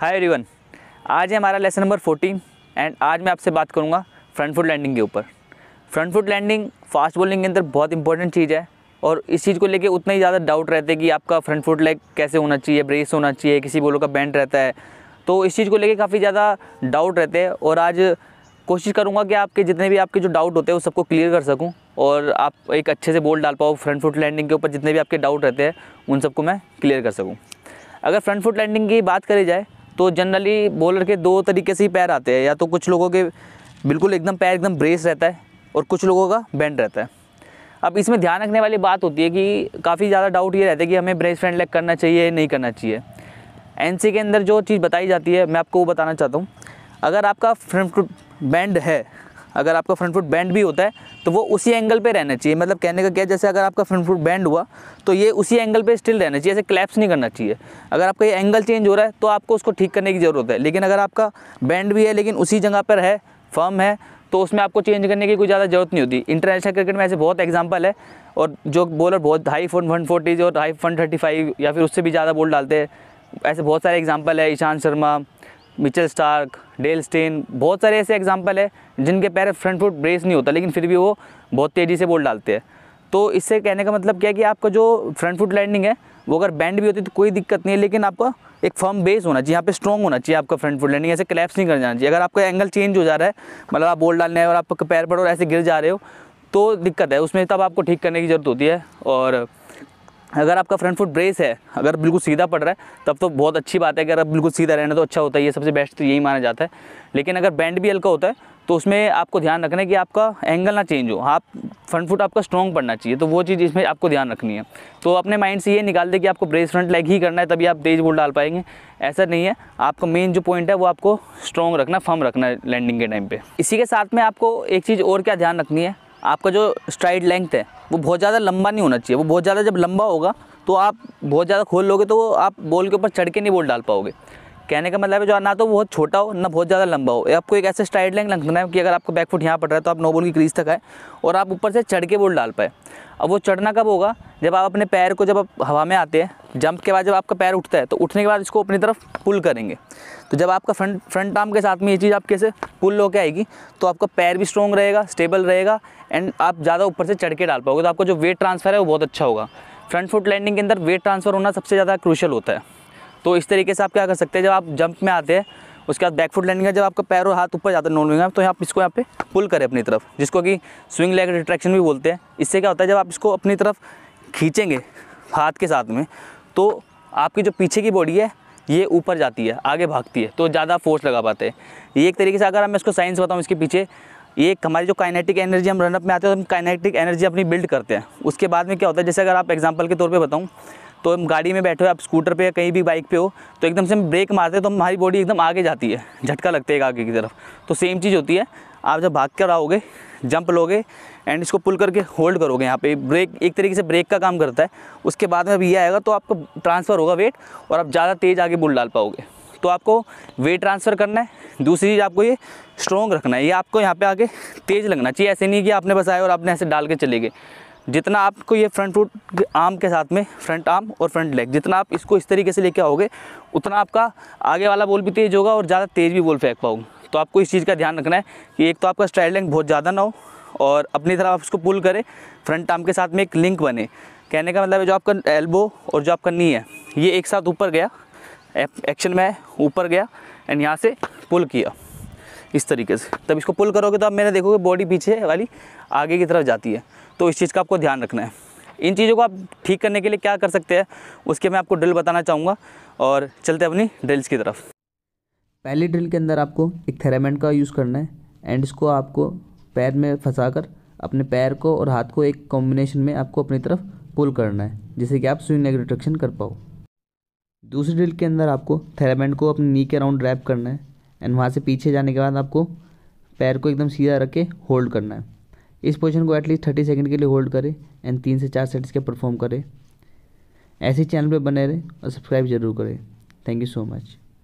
hi everyone आज है हमारा लेसन नंबर 14 एंड आज मैं आपसे बात करूंगा फ्रंट फुट लैंडिंग के ऊपर front foot landing fast bowling के अंदर बहुत इंपॉर्टेंट चीज़ है और इस चीज़ को लेके उतना ही ज़्यादा डाउट रहते हैं कि आपका फ्रंट फुट लेग कैसे होना चाहिए ब्रेस होना चाहिए किसी बोलो का बैंड रहता है तो इस चीज़ को लेकर काफ़ी ज़्यादा डाउट रहते हैं और आज कोशिश करूँगा कि आपके जितने भी आपके जो डाउट होते हैं वो सबको क्लियर कर सकूँ और आप एक अच्छे से बोल डाल पाओ फ्रंट फुट लैंडिंग के ऊपर जितने भी आपके डाउट रहते हैं उन सबको मैं क्लियर कर सकूँ अगर फ्रंट फुट लैंडिंग की बात करी जाए तो जनरली बॉलर के दो तरीके से ही पैर आते हैं या तो कुछ लोगों के बिल्कुल एकदम पैर एकदम ब्रेस रहता है और कुछ लोगों का बैंड रहता है अब इसमें ध्यान रखने वाली बात होती है कि काफ़ी ज़्यादा डाउट ये रहता है कि हमें ब्रेस फ्रेंड लेग करना चाहिए नहीं करना चाहिए एन के अंदर जो चीज़ बताई जाती है मैं आपको वो बताना चाहता हूँ अगर आपका फ्रंट बैंड है अगर आपका फ्रंट फुट बैंड भी होता है तो वो उसी एंगल पे रहना चाहिए मतलब कहने का क्या जैसे अगर आपका फ्रंट फुट बैंड हुआ तो ये उसी एंगल पे स्टिल रहना चाहिए ऐसे क्लैप्स नहीं करना चाहिए अगर आपका ये एंगल चेंज हो रहा है तो आपको उसको ठीक करने की ज़रूरत है लेकिन अगर आपका बैंड भी है लेकिन उसी जगह पर है फर्म है तो उसमें आपको चेंज करने की कोई ज़्यादा जरूरत नहीं होती इंटरनेशनल क्रिकेट में ऐसे बहुत एग्जाम्पल है और जो बॉलर बहुत हाई फोन वन और हाई वन थर्टी फाइव या फिर उससे भी ज़्यादा बोल डालते हैं ऐसे बहुत सारे एग्जाम्पल है Ishant Sharma Mitchell Starc Dale Steyn बहुत सारे ऐसे एग्जाम्पल है जिनके पैर फ्रंट फुट ब्रेस नहीं होता लेकिन फिर भी वो बहुत तेज़ी से बोल डालते हैं तो इससे कहने का मतलब क्या है कि आपका जो फ्रंट फुट लैंडिंग है वो अगर बैंड भी होती है तो कोई दिक्कत नहीं है लेकिन आपका एक फर्म बेस होना चाहिए यहाँ पे स्ट्रॉग होना चाहिए आपका फ्रंट फुट लैंडिंग ऐसे क्लैप्स नहीं कर जाना चाहिए अगर आपका एंगल चेंज हो जा रहा है मतलब आप बोल डालने और आपका पैर पर और ऐसे गिर जा रहे हो तो दिक्कत है उसमें तब आपको ठीक करने की ज़रूरत होती है और अगर आपका फ्रंट फुट ब्रेस है अगर बिल्कुल सीधा पड़ रहा है तब तो बहुत अच्छी बात है अगर आप बिल्कुल सीधा रहना तो अच्छा होता है ये सबसे बेस्ट तो यही माना जाता है लेकिन अगर बैंड भी हल्का होता है तो उसमें आपको ध्यान रखना है कि आपका एंगल ना चेंज हो आप फ्रंट फुट आपका स्ट्रॉन्ग पड़ना चाहिए तो वो चीज़ इसमें आपको ध्यान रखनी है तो अपने माइंड से ये निकाल दे कि आपको ब्रेस फ्रंट लेग ही करना है तभी आप तेज बोल डाल पाएंगे ऐसा नहीं है आपका मेन जो पॉइंट है वो आपको स्ट्रॉन्ग रखना फर्म रखना है लैंडिंग के टाइम पर इसी के साथ में आपको एक चीज़ और क्या ध्यान रखनी है आपका जो स्ट्राइड लेंथ है वो बहुत ज़्यादा लंबा नहीं होना चाहिए वो बहुत ज़्यादा जब लंबा होगा तो आप बहुत ज़्यादा खोल लोगे तो आप बॉल के ऊपर चढ़ के नहीं बॉल डाल पाओगे कहने का मतलब है जो ना तो बहुत छोटा हो ना बहुत ज़्यादा लंबा हो आपको एक ऐसे स्ट्राइड लेंथ लंबना है कि अगर आपको बैक फुट यहाँ पड़ रहा है तो आप नो बॉल की क्रीज तक आए और आप ऊपर से चढ़ के बॉल डाल पाए अब वो चढ़ना कब होगा जब आप अपने पैर को जब आप हवा में आते हैं जंप के बाद जब आपका पैर उठता है तो उठने के बाद इसको अपनी तरफ पुल करेंगे तो जब आपका फ्रंट फ्रंट आर्म के साथ में ये चीज़ आप कैसे पुल होकर आएगी तो आपका पैर भी स्ट्रॉन्ग रहेगा स्टेबल रहेगा एंड आप ज़्यादा ऊपर से चढ़ के डाल पाओगे तो आपका जो वेट ट्रांसफ़र है वो बहुत अच्छा होगा फ्रंट फुट लैंडिंग के अंदर वेट ट्रांसफ़र होना सबसे ज़्यादा क्रूशल होता है तो इस तरीके से आप क्या कर सकते हैं जब आप जंप में आते हैं उसके बाद बैक फुट लैंडिंग है जब आपका पैर और हाथ ऊपर जाता है नॉन विंग तो आप इसको यहाँ पे पुल करें अपनी तरफ जिसको कि स्विंग लेग रिट्रैक्शन भी बोलते हैं इससे क्या होता है जब आप इसको अपनी तरफ खींचेंगे हाथ के साथ में तो आपकी जो पीछे की बॉडी है ये ऊपर जाती है आगे भागती है तो ज़्यादा फोर्स लगा पाते हैं ये एक तरीके से अगर मैं इसको साइंस बताऊँ इसके पीछे एक हमारी जो काइनेटिक एनर्जी हम रनअप में आते हैं तो हम काइनेटिक एनर्जी अपनी बिल्ड करते हैं उसके बाद में क्या होता है जैसे अगर आप एग्जाम्पल के तौर पर बताऊँ तो हम गाड़ी में बैठे हो आप स्कूटर पे या कहीं भी बाइक पे हो तो एकदम से हम ब्रेक मारते हैं तो हमारी बॉडी एकदम आगे जाती है झटका लगता है आगे की तरफ तो सेम चीज़ होती है आप जब भाग कर आओगे जंप लोगे एंड इसको पुल करके होल्ड करोगे यहाँ पे ब्रेक एक तरीके से ब्रेक का काम करता है उसके बाद में अब ये आएगा तो आपको ट्रांसफ़र होगा वेट और आप ज़्यादा तेज़ आगे बुल डाल पाओगे तो आपको वेट ट्रांसफ़र करना है दूसरी चीज़ आपको ये स्ट्रॉन्ग रखना है ये आपको यहाँ पे आगे तेज़ लगना चाहिए ऐसे नहीं कि आपने बस आए और आपने ऐसे डाल के चले गए जितना आपको ये फ्रंट रूट आर्म के साथ में फ्रंट आर्म और फ्रंट लेग जितना आप इसको इस तरीके से लेके आओगे उतना आपका आगे वाला बॉल भी तेज़ होगा और ज़्यादा तेज़ भी बॉल फेंक पाओगे तो आपको इस चीज़ का ध्यान रखना है कि एक तो आपका स्ट्राइड लेंथ बहुत ज़्यादा ना हो और अपनी तरफ आप इसको पुल करें फ्रंट आर्म के साथ में एक लिंक बने कहने का मतलब है जो आपका एल्बो और जो आपका नी है ये एक साथ ऊपर गया एक्शन में ऊपर गया एंड यहाँ से पुल किया इस तरीके से तब इसको पुल करोगे तो आप मैंने देखोगे बॉडी पीछे वाली आगे की तरफ जाती है तो इस चीज़ का आपको ध्यान रखना है इन चीज़ों को आप ठीक करने के लिए क्या कर सकते हैं उसके मैं आपको ड्रिल बताना चाहूँगा और चलते अपनी ड्रिल्स की तरफ पहली ड्रिल के अंदर आपको एक थेरामेंट का यूज़ करना है एंड इसको आपको पैर में फंसा कर अपने पैर को और हाथ को एक कॉम्बिनेशन में आपको अपनी तरफ पुल करना है जिससे कि आप स्विंग एग्रिट्रक्शन कर पाओ दूसरी ड्रिल के अंदर आपको थेरामेंट को अपने नी के अराउंड रैप करना है एंड वहाँ से पीछे जाने के बाद आपको पैर को एकदम सीधा रख के होल्ड करना है इस पोजिशन को एटलीस्ट थर्टी सेकेंड के लिए होल्ड करें एंड तीन से चार सेट्स के परफॉर्म करें ऐसे चैनल पर बने रहें और सब्सक्राइब जरूर करें थैंक यू सो मच